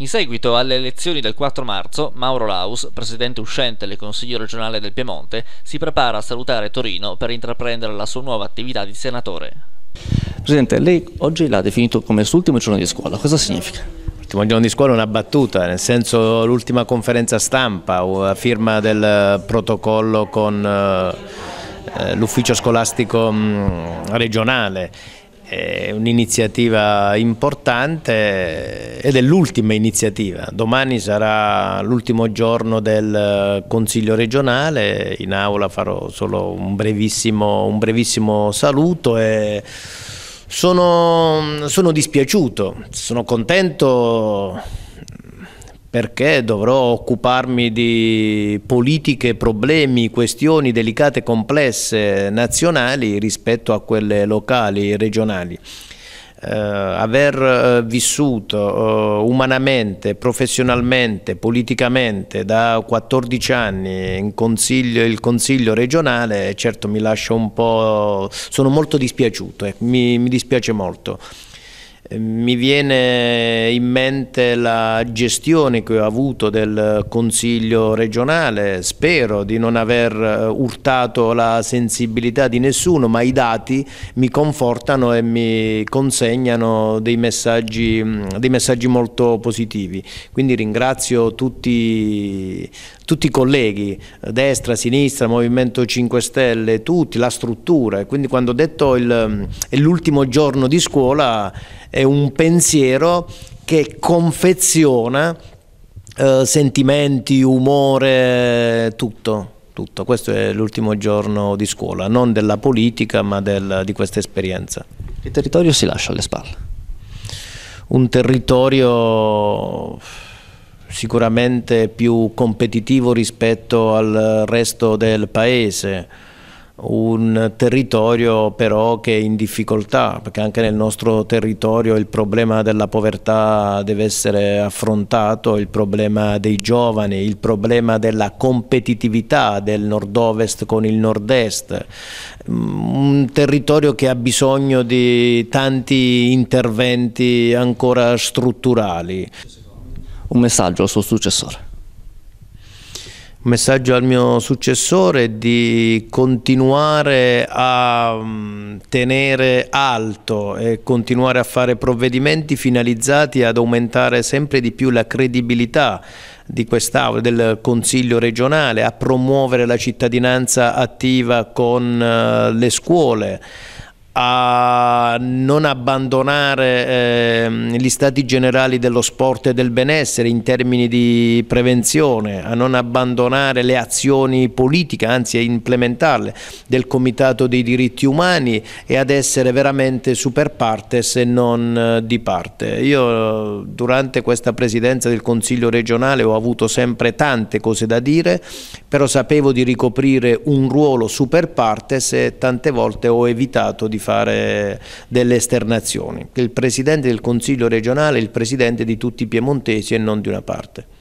In seguito alle elezioni del 4 marzo, Mauro Laus, presidente uscente del Consiglio regionale del Piemonte, si prepara a salutare Torino per intraprendere la sua nuova attività di senatore. Presidente, lei oggi l'ha definito come l'ultimo giorno di scuola, cosa significa? L'ultimo giorno di scuola è una battuta, nel senso l'ultima conferenza stampa, o la firma del protocollo con eh, l'ufficio scolastico mm, regionale è un'iniziativa importante ed è l'ultima iniziativa. Domani sarà l'ultimo giorno del Consiglio regionale, in aula farò solo un brevissimo, un brevissimo saluto e sono, sono dispiaciuto, sono contento perché dovrò occuparmi di politiche, problemi, questioni delicate, complesse, nazionali rispetto a quelle locali, regionali. Eh, aver eh, vissuto eh, umanamente, professionalmente, politicamente da 14 anni consiglio, il consiglio regionale, certo mi lascio un po', sono molto dispiaciuto, eh, mi, mi dispiace molto. Mi viene in mente la gestione che ho avuto del Consiglio regionale, spero di non aver eh, urtato la sensibilità di nessuno, ma i dati mi confortano e mi consegnano dei messaggi, dei messaggi molto positivi. Quindi ringrazio tutti, tutti i colleghi, destra, sinistra, Movimento 5 Stelle, tutti, la struttura. Quindi quando ho detto che è l'ultimo giorno di scuola è un pensiero che confeziona eh, sentimenti, umore, tutto. Tutto. Questo è l'ultimo giorno di scuola, non della politica ma del, di questa esperienza. Che territorio si lascia alle spalle? Un territorio sicuramente più competitivo rispetto al resto del paese, un territorio però che è in difficoltà, perché anche nel nostro territorio il problema della povertà deve essere affrontato, il problema dei giovani, il problema della competitività del nord-ovest con il nord-est, mm, un territorio che ha bisogno di tanti interventi ancora strutturali. Un messaggio al suo successore un messaggio al mio successore di continuare a mm, tenere alto e continuare a fare provvedimenti finalizzati ad aumentare sempre di più la credibilità di quest'Aula, del Consiglio regionale, a promuovere la cittadinanza attiva con eh, le scuole a non abbandonare eh, gli stati generali dello sport e del benessere in termini di prevenzione, a non abbandonare le azioni politiche, anzi a implementarle, del Comitato dei diritti umani e ad essere veramente super parte se non eh, di parte. Io durante questa presidenza del Consiglio regionale ho avuto sempre tante cose da dire, però sapevo di ricoprire un ruolo super partes e tante volte ho evitato di fare delle esternazioni. Il Presidente del Consiglio regionale è il Presidente di tutti i piemontesi e non di una parte.